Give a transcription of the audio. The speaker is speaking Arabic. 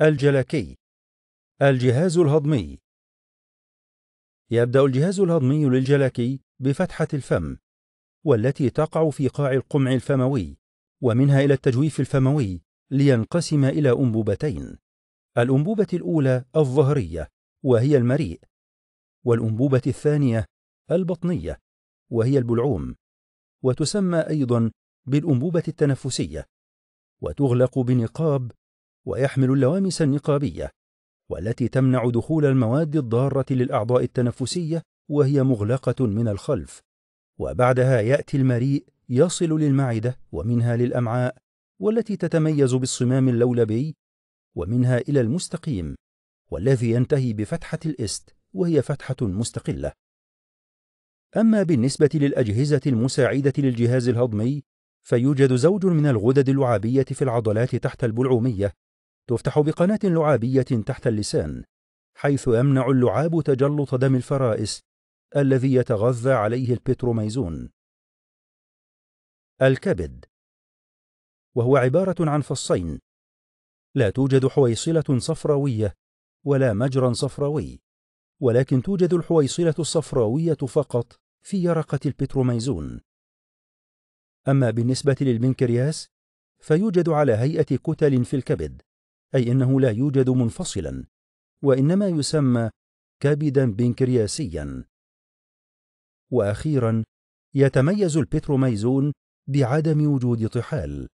الجلكي الجهاز الهضمي يبدأ الجهاز الهضمي للجلكي بفتحة الفم والتي تقع في قاع القمع الفموي ومنها إلى التجويف الفموي لينقسم إلى أنبوبتين الأنبوبة الأولى الظهرية وهي المريء والأنبوبة الثانية البطنية وهي البلعوم وتسمى أيضا بالأنبوبة التنفسية وتغلق بنقاب ويحمل اللوامس النقابية والتي تمنع دخول المواد الضارة للأعضاء التنفسية وهي مغلقة من الخلف وبعدها يأتي المريء يصل للمعدة ومنها للأمعاء والتي تتميز بالصمام اللولبي ومنها إلى المستقيم والذي ينتهي بفتحة الإست وهي فتحة مستقلة أما بالنسبة للأجهزة المساعدة للجهاز الهضمي فيوجد زوج من الغدد اللعابية في العضلات تحت البلعومية تفتح بقناة لعابية تحت اللسان حيث يمنع اللعاب تجلط دم الفرائس الذي يتغذى عليه البتروميزون الكبد وهو عبارة عن فصين لا توجد حويصلة صفراوية ولا مجرى صفراوي ولكن توجد الحويصلة الصفراوية فقط في يرقة البتروميزون أما بالنسبة للبنكرياس فيوجد على هيئة كتل في الكبد أي أنه لا يوجد منفصلا وإنما يسمى كبدا بنكرياسيا وأخيرا يتميز البتروميزون بعدم وجود طحال